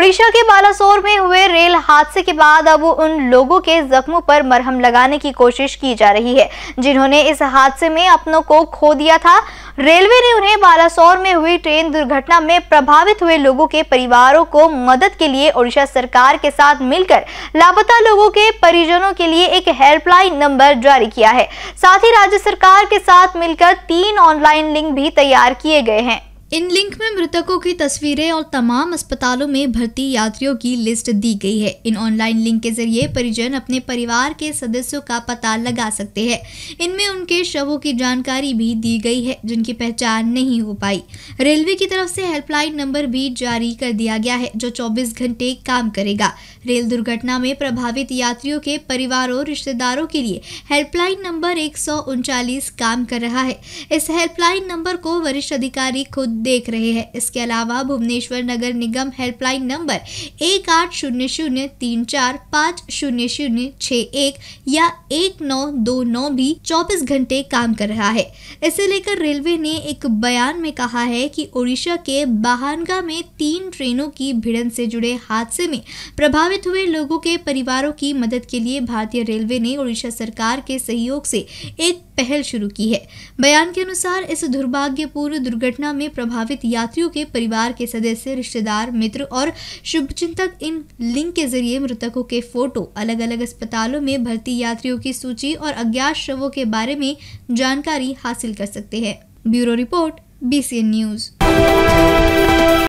ओडिशा के बालासोर में हुए रेल हादसे के बाद अब उन लोगों के जख्मों पर मरहम लगाने की कोशिश की जा रही है जिन्होंने इस हादसे में अपनों को खो दिया था रेलवे ने उन्हें बालासोर में हुई ट्रेन दुर्घटना में प्रभावित हुए लोगों के परिवारों को मदद के लिए ओडिशा सरकार के साथ मिलकर लापता लोगों के परिजनों के लिए एक हेल्पलाइन नंबर जारी किया है साथ ही राज्य सरकार के साथ मिलकर तीन ऑनलाइन लिंक भी तैयार किए गए हैं इन लिंक में मृतकों की तस्वीरें और तमाम अस्पतालों में भर्ती यात्रियों की लिस्ट दी गई है इन ऑनलाइन लिंक के जरिए परिजन अपने परिवार के सदस्यों का पता लगा सकते हैं इनमें उनके शवों की जानकारी भी दी गई है जिनकी पहचान नहीं हो पाई रेलवे की तरफ से हेल्पलाइन नंबर भी जारी कर दिया गया है जो चौबीस घंटे काम करेगा रेल दुर्घटना में प्रभावित यात्रियों के परिवारों रिश्तेदारों के लिए हेल्पलाइन नंबर एक काम कर रहा है इस हेल्पलाइन नंबर को वरिष्ठ अधिकारी खुद देख रहे हैं इसके अलावा भुवनेश्वर नगर निगम हेल्पलाइन नंबर एक आठ शून्य शून्य तीन चार पाँच शून्य शून्य छः एक या एक नौ दो नौ भी चौबीस घंटे काम कर रहा है इसे लेकर रेलवे ने एक बयान में कहा है कि ओडिशा के बहानगा में तीन ट्रेनों की भिड़न से जुड़े हादसे में प्रभावित हुए लोगों के परिवारों की मदद के लिए भारतीय रेलवे ने ओडिशा सरकार के सहयोग से एक पहल शुरू की है बयान के अनुसार इस दुर्भाग्यपूर्ण दुर्घटना में प्रभावित यात्रियों के परिवार के सदस्य रिश्तेदार मित्र और शुभचिंतक इन लिंक के जरिए मृतकों के फोटो अलग अलग अस्पतालों में भर्ती यात्रियों की सूची और अज्ञात शवों के बारे में जानकारी हासिल कर सकते हैं ब्यूरो रिपोर्ट बी न्यूज़